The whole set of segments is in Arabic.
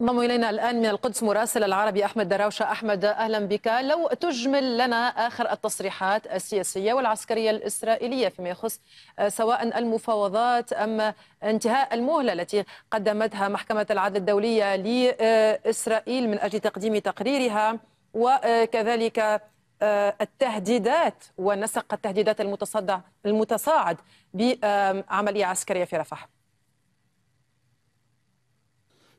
انضم الينا الان من القدس مراسل العربي احمد دراوشه احمد اهلا بك لو تجمل لنا اخر التصريحات السياسيه والعسكريه الاسرائيليه فيما يخص آه، سواء المفاوضات ام انتهاء المهله التي قدمتها محكمه العدل الدوليه لاسرائيل من اجل تقديم تقريرها وكذلك آه، التهديدات ونسق التهديدات المتصدع المتصاعد بعمليه عسكريه في رفح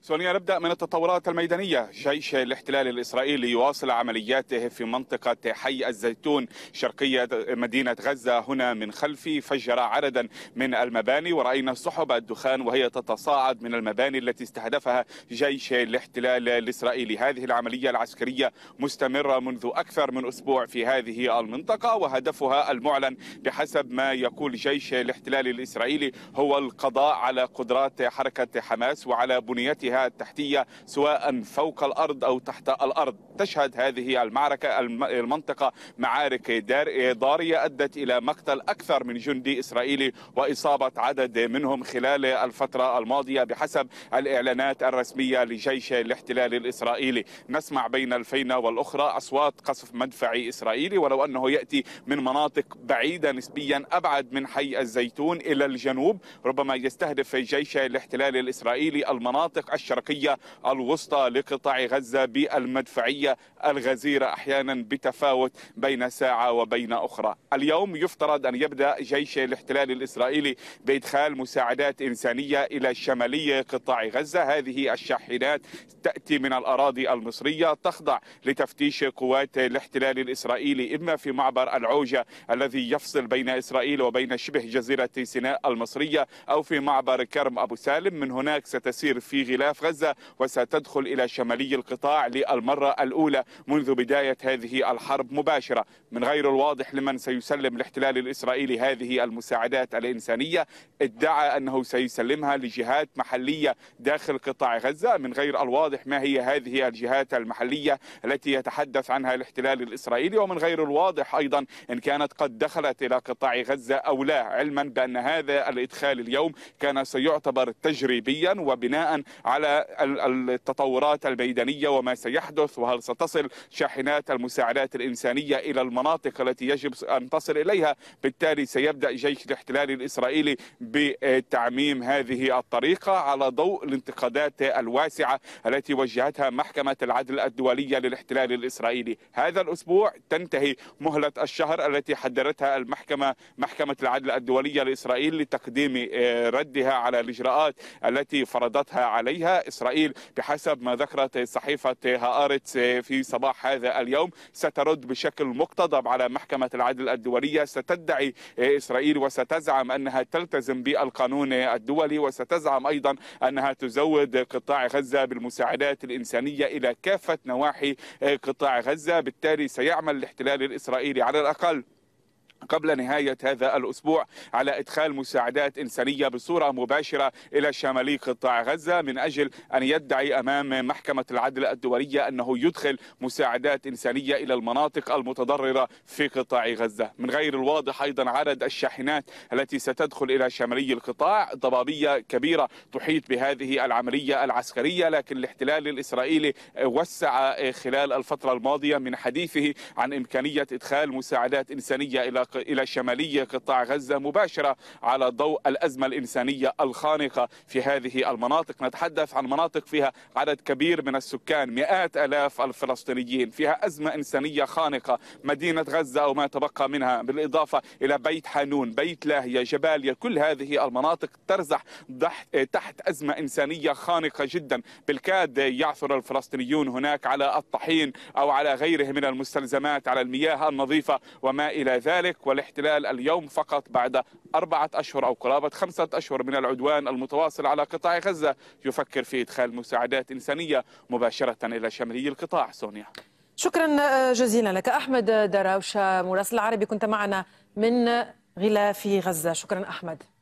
سونيا نبدا من التطورات الميدانيه جيش الاحتلال الاسرائيلي يواصل عملياته في منطقه حي الزيتون شرقيه مدينه غزه هنا من خلفي فجر عددا من المباني وراينا سحب الدخان وهي تتصاعد من المباني التي استهدفها جيش الاحتلال الاسرائيلي هذه العمليه العسكريه مستمره منذ اكثر من اسبوع في هذه المنطقه وهدفها المعلن بحسب ما يقول جيش الاحتلال الاسرائيلي هو القضاء على قدرات حركه حماس وعلى بنيتها البنيه التحتية سواء فوق الأرض أو تحت الأرض تشهد هذه المعركة المنطقة معارك ضارية أدت إلى مقتل أكثر من جندي إسرائيلي وإصابة عدد منهم خلال الفترة الماضية بحسب الإعلانات الرسمية لجيش الاحتلال الإسرائيلي نسمع بين الفينة والأخرى أصوات قصف مدفعي إسرائيلي ولو أنه يأتي من مناطق بعيدة نسبيا أبعد من حي الزيتون إلى الجنوب ربما يستهدف جيش الاحتلال الإسرائيلي المناطق الشرقية الوسطى لقطاع غزة بالمدفعية الغزيرة أحيانا بتفاوت بين ساعة وبين أخرى اليوم يفترض أن يبدأ جيش الاحتلال الإسرائيلي بإدخال مساعدات إنسانية إلى شمالية قطاع غزة هذه الشاحنات تأتي من الأراضي المصرية تخضع لتفتيش قوات الاحتلال الإسرائيلي إما في معبر العوجة الذي يفصل بين إسرائيل وبين شبه جزيرة سيناء المصرية أو في معبر كرم أبو سالم من هناك ستسير في غلاف غلاف غزة وستدخل إلى شمالي القطاع للمرة الأولى منذ بداية هذه الحرب مباشرة من غير الواضح لمن سيسلم الاحتلال الإسرائيلي هذه المساعدات الإنسانية ادعى أنه سيسلمها لجهات محلية داخل قطاع غزة من غير الواضح ما هي هذه الجهات المحلية التي يتحدث عنها الاحتلال الإسرائيلي ومن غير الواضح أيضا إن كانت قد دخلت إلى قطاع غزة أو لا علما بأن هذا الإدخال اليوم كان سيعتبر تجريبيا وبناء على على التطورات الميدانية وما سيحدث وهل ستصل شاحنات المساعدات الإنسانية إلى المناطق التي يجب أن تصل إليها بالتالي سيبدأ جيش الاحتلال الإسرائيلي بتعميم هذه الطريقة على ضوء الانتقادات الواسعة التي وجهتها محكمة العدل الدولية للاحتلال الإسرائيلي هذا الأسبوع تنتهي مهلة الشهر التي حددتها المحكمة محكمة العدل الدولية لإسرائيل لتقديم آه، ردها على الإجراءات التي فرضتها عليها عليها إسرائيل بحسب ما ذكرت صحيفة هآرتس في صباح هذا اليوم سترد بشكل مقتضب على محكمة العدل الدولية ستدعي إسرائيل وستزعم أنها تلتزم بالقانون الدولي وستزعم أيضا أنها تزود قطاع غزة بالمساعدات الإنسانية إلى كافة نواحي قطاع غزة بالتالي سيعمل الاحتلال الإسرائيلي على الأقل قبل نهاية هذا الأسبوع على إدخال مساعدات إنسانية بصورة مباشرة إلى شمالي قطاع غزة من أجل أن يدعي أمام محكمة العدل الدولية أنه يدخل مساعدات إنسانية إلى المناطق المتضررة في قطاع غزة من غير الواضح أيضا عدد الشاحنات التي ستدخل إلى شمالي القطاع ضبابية كبيرة تحيط بهذه العملية العسكرية لكن الاحتلال الإسرائيلي وسع خلال الفترة الماضية من حديثه عن إمكانية إدخال مساعدات إنسانية إلى الشرق إلى شمالي قطاع غزة مباشرة على ضوء الأزمة الإنسانية الخانقة في هذه المناطق نتحدث عن مناطق فيها عدد كبير من السكان مئات ألاف الفلسطينيين فيها أزمة إنسانية خانقة مدينة غزة أو ما تبقى منها بالإضافة إلى بيت حانون بيت لاهية جباليا كل هذه المناطق ترزح تحت أزمة إنسانية خانقة جدا بالكاد يعثر الفلسطينيون هناك على الطحين أو على غيره من المستلزمات على المياه النظيفة وما إلى ذلك الملك والاحتلال اليوم فقط بعد أربعة أشهر أو قرابة خمسة أشهر من العدوان المتواصل على قطاع غزة يفكر في إدخال مساعدات إنسانية مباشرة إلى شمالي القطاع سونيا شكرا آه، جزيلا لك أحمد دراوشة مراسل العربي كنت معنا من غلاف غزة شكرا أحمد